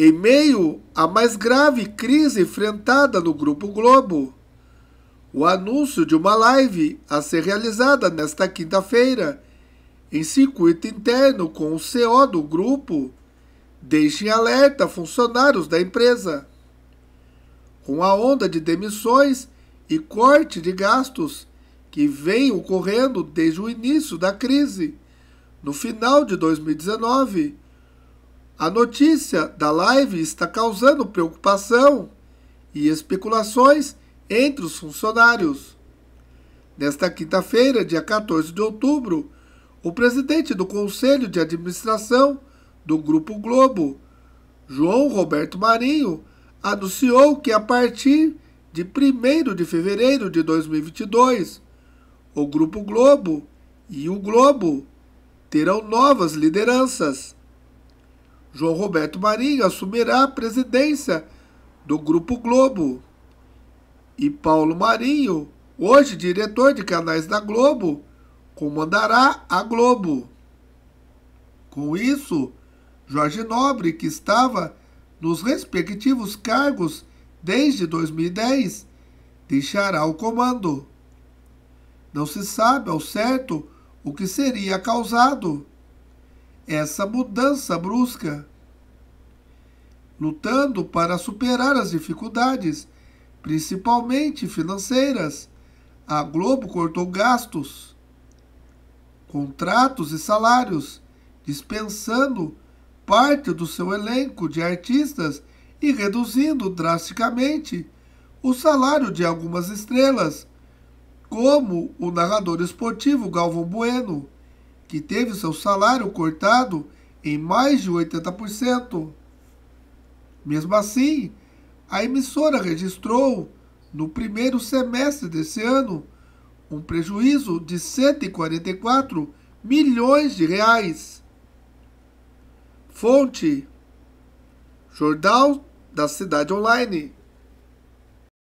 Em meio à mais grave crise enfrentada no Grupo Globo, o anúncio de uma live a ser realizada nesta quinta-feira em circuito interno com o CO do grupo deixa em alerta funcionários da empresa. Com a onda de demissões e corte de gastos que vem ocorrendo desde o início da crise, no final de 2019, a notícia da live está causando preocupação e especulações entre os funcionários. Nesta quinta-feira, dia 14 de outubro, o presidente do Conselho de Administração do Grupo Globo, João Roberto Marinho, anunciou que a partir de 1 de fevereiro de 2022, o Grupo Globo e o Globo terão novas lideranças. João Roberto Marinho assumirá a presidência do Grupo Globo. E Paulo Marinho, hoje diretor de canais da Globo, comandará a Globo. Com isso, Jorge Nobre, que estava nos respectivos cargos desde 2010, deixará o comando. Não se sabe ao certo o que seria causado essa mudança brusca, lutando para superar as dificuldades, principalmente financeiras. A Globo cortou gastos, contratos e salários, dispensando parte do seu elenco de artistas e reduzindo drasticamente o salário de algumas estrelas, como o narrador esportivo Galvão Bueno que teve seu salário cortado em mais de 80%. Mesmo assim, a emissora registrou, no primeiro semestre desse ano, um prejuízo de 144 milhões de reais. Fonte: Jornal da Cidade Online.